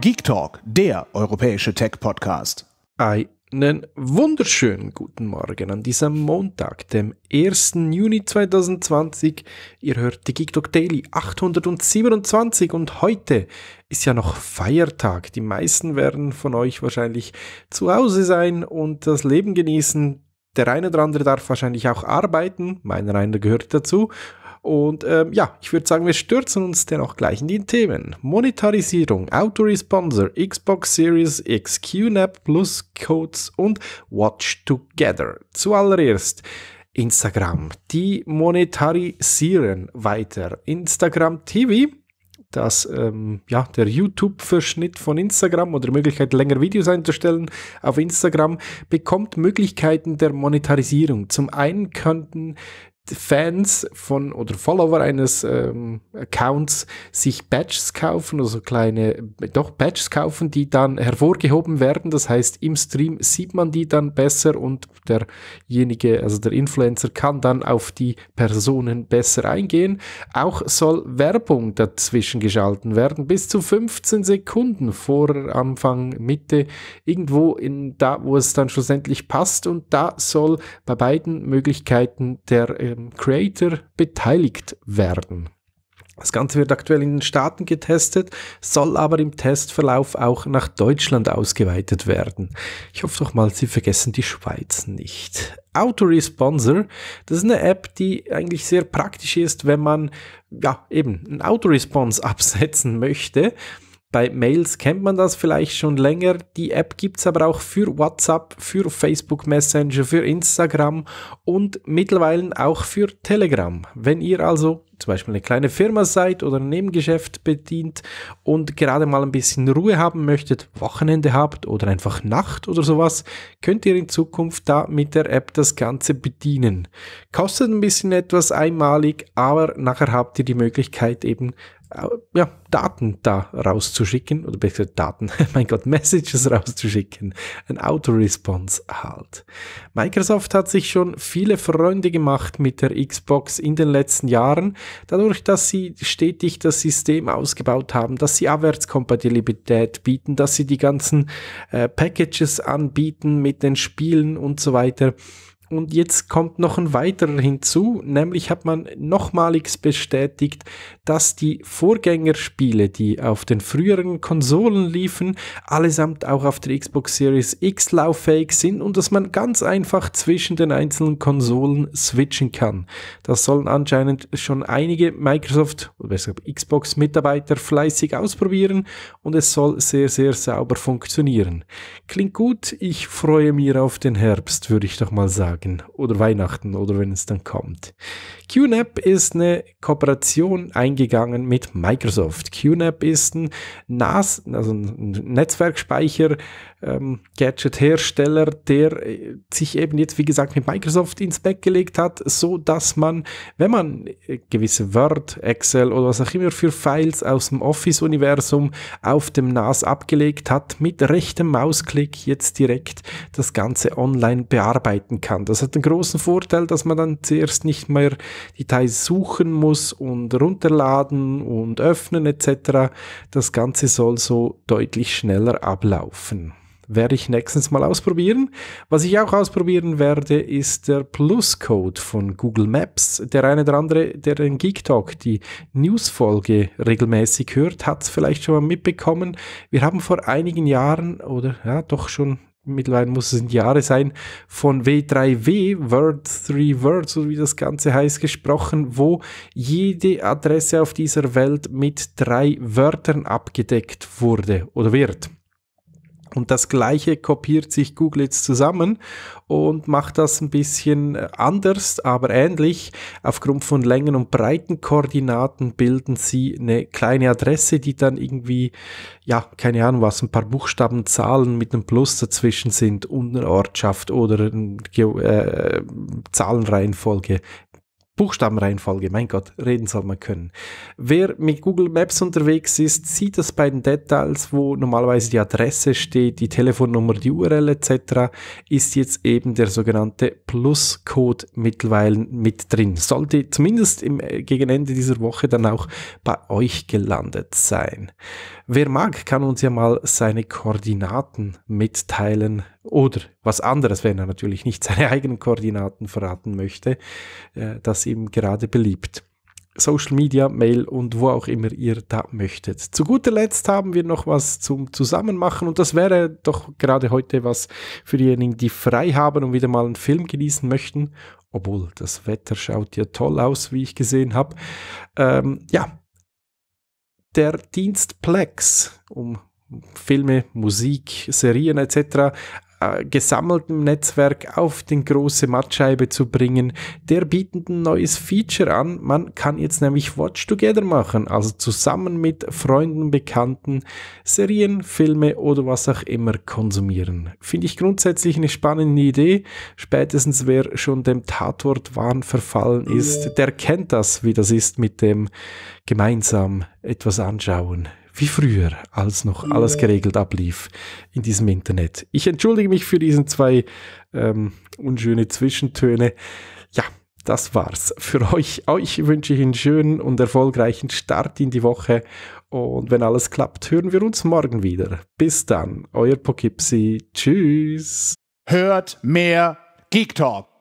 Geek Talk, der europäische Tech-Podcast. Einen wunderschönen guten Morgen an diesem Montag, dem 1. Juni 2020. Ihr hört die Geek Talk Daily 827 und heute ist ja noch Feiertag. Die meisten werden von euch wahrscheinlich zu Hause sein und das Leben genießen. Der eine oder andere darf wahrscheinlich auch arbeiten, Mein Reiner gehört dazu. Und ähm, ja, ich würde sagen, wir stürzen uns dennoch gleich in die Themen. Monetarisierung, Autoresponsor, Xbox Series X, QNAP Plus Codes und Watch Together. Zuallererst Instagram. Die monetarisieren weiter. Instagram TV dass ähm, ja, der YouTube-Verschnitt von Instagram oder die Möglichkeit, länger Videos einzustellen auf Instagram, bekommt Möglichkeiten der Monetarisierung. Zum einen könnten Fans von oder Follower eines ähm, Accounts sich Badges kaufen, also kleine, äh, doch Badges kaufen, die dann hervorgehoben werden. Das heißt, im Stream sieht man die dann besser und derjenige, also der Influencer kann dann auf die Personen besser eingehen. Auch soll Werbung dazwischen geschalten werden, bis zu 15 Sekunden vor Anfang, Mitte, irgendwo in da, wo es dann schlussendlich passt. Und da soll bei beiden Möglichkeiten der äh, ähm, Creator beteiligt werden. Das Ganze wird aktuell in den Staaten getestet, soll aber im Testverlauf auch nach Deutschland ausgeweitet werden. Ich hoffe doch mal, Sie vergessen die Schweiz nicht. Autoresponsor, das ist eine App, die eigentlich sehr praktisch ist, wenn man ja eben einen Autoresponse absetzen möchte bei Mails kennt man das vielleicht schon länger. Die App gibt es aber auch für WhatsApp, für Facebook Messenger, für Instagram und mittlerweile auch für Telegram. Wenn ihr also zum Beispiel eine kleine Firma seid oder ein Nebengeschäft bedient und gerade mal ein bisschen Ruhe haben möchtet, Wochenende habt oder einfach Nacht oder sowas, könnt ihr in Zukunft da mit der App das Ganze bedienen. Kostet ein bisschen etwas einmalig, aber nachher habt ihr die Möglichkeit eben äh, ja, Daten da rauszuschicken, oder besser Daten, mein Gott, Messages rauszuschicken, ein Autoresponse halt. Microsoft hat sich schon viele Freunde gemacht mit der Xbox in den letzten Jahren, dadurch, dass sie stetig das System ausgebaut haben, dass sie Abwärtskompatibilität bieten, dass sie die ganzen äh, Packages anbieten mit den Spielen und so weiter. Und jetzt kommt noch ein weiterer hinzu, nämlich hat man nochmaligs bestätigt, dass die Vorgängerspiele, die auf den früheren Konsolen liefen, allesamt auch auf der Xbox Series X lauffähig sind und dass man ganz einfach zwischen den einzelnen Konsolen switchen kann. Das sollen anscheinend schon einige Microsoft oder besser Xbox Mitarbeiter fleißig ausprobieren und es soll sehr, sehr sauber funktionieren. Klingt gut, ich freue mich auf den Herbst, würde ich doch mal sagen. Feiertagen oder Weihnachten oder wenn es dann kommt. QNAP ist eine Kooperation eingegangen mit Microsoft. QNAP ist ein NAS, also ein Netzwerkspeicher ähm, Gadget-Hersteller, der äh, sich eben jetzt, wie gesagt, mit Microsoft ins Bett gelegt hat, so dass man, wenn man äh, gewisse Word, Excel oder was auch immer für Files aus dem Office-Universum auf dem NAS abgelegt hat, mit rechtem Mausklick jetzt direkt das Ganze online bearbeiten kann kann. Das hat den großen Vorteil, dass man dann zuerst nicht mehr Details suchen muss und runterladen und öffnen etc. Das Ganze soll so deutlich schneller ablaufen werde ich nächstes mal ausprobieren. Was ich auch ausprobieren werde, ist der Pluscode von Google Maps. Der eine oder andere, der den Geek Talk, die Newsfolge regelmäßig hört, hat es vielleicht schon mal mitbekommen. Wir haben vor einigen Jahren oder ja, doch schon mittlerweile muss es in Jahre sein, von W3W, Word 3 Word, so wie das Ganze heißt, gesprochen, wo jede Adresse auf dieser Welt mit drei Wörtern abgedeckt wurde oder wird. Und das gleiche kopiert sich Google jetzt zusammen und macht das ein bisschen anders, aber ähnlich. Aufgrund von Längen- und Breitenkoordinaten bilden sie eine kleine Adresse, die dann irgendwie, ja, keine Ahnung was, ein paar Buchstaben, Zahlen mit einem Plus dazwischen sind und eine Ortschaft oder eine äh, Zahlenreihenfolge Buchstabenreihenfolge, mein Gott, reden soll man können. Wer mit Google Maps unterwegs ist, sieht das bei den Details, wo normalerweise die Adresse steht, die Telefonnummer, die URL etc., ist jetzt eben der sogenannte Pluscode mittlerweile mit drin. Sollte zumindest im, äh, gegen Ende dieser Woche dann auch bei euch gelandet sein. Wer mag, kann uns ja mal seine Koordinaten mitteilen, oder was anderes, wenn er natürlich nicht seine eigenen Koordinaten verraten möchte, äh, dass das eben gerade beliebt. Social Media, Mail und wo auch immer ihr da möchtet. Zu guter Letzt haben wir noch was zum Zusammenmachen und das wäre doch gerade heute was für diejenigen, die frei haben und wieder mal einen Film genießen möchten. Obwohl, das Wetter schaut ja toll aus, wie ich gesehen habe. Ähm, ja, der Dienst Plex, um Filme, Musik, Serien etc. Äh, gesammeltem Netzwerk auf den große Mattscheibe zu bringen. Der bietet ein neues Feature an. Man kann jetzt nämlich Watch Together machen, also zusammen mit Freunden, Bekannten Serien, Filme oder was auch immer konsumieren. Finde ich grundsätzlich eine spannende Idee. Spätestens wer schon dem tatort verfallen ist, der kennt das, wie das ist mit dem gemeinsam etwas anschauen wie früher, als noch alles geregelt ablief in diesem Internet. Ich entschuldige mich für diesen zwei ähm, unschöne Zwischentöne. Ja, das war's für euch. Euch wünsche ich einen schönen und erfolgreichen Start in die Woche. Und wenn alles klappt, hören wir uns morgen wieder. Bis dann, euer Pokipsi. Tschüss. Hört mehr Geek Talk.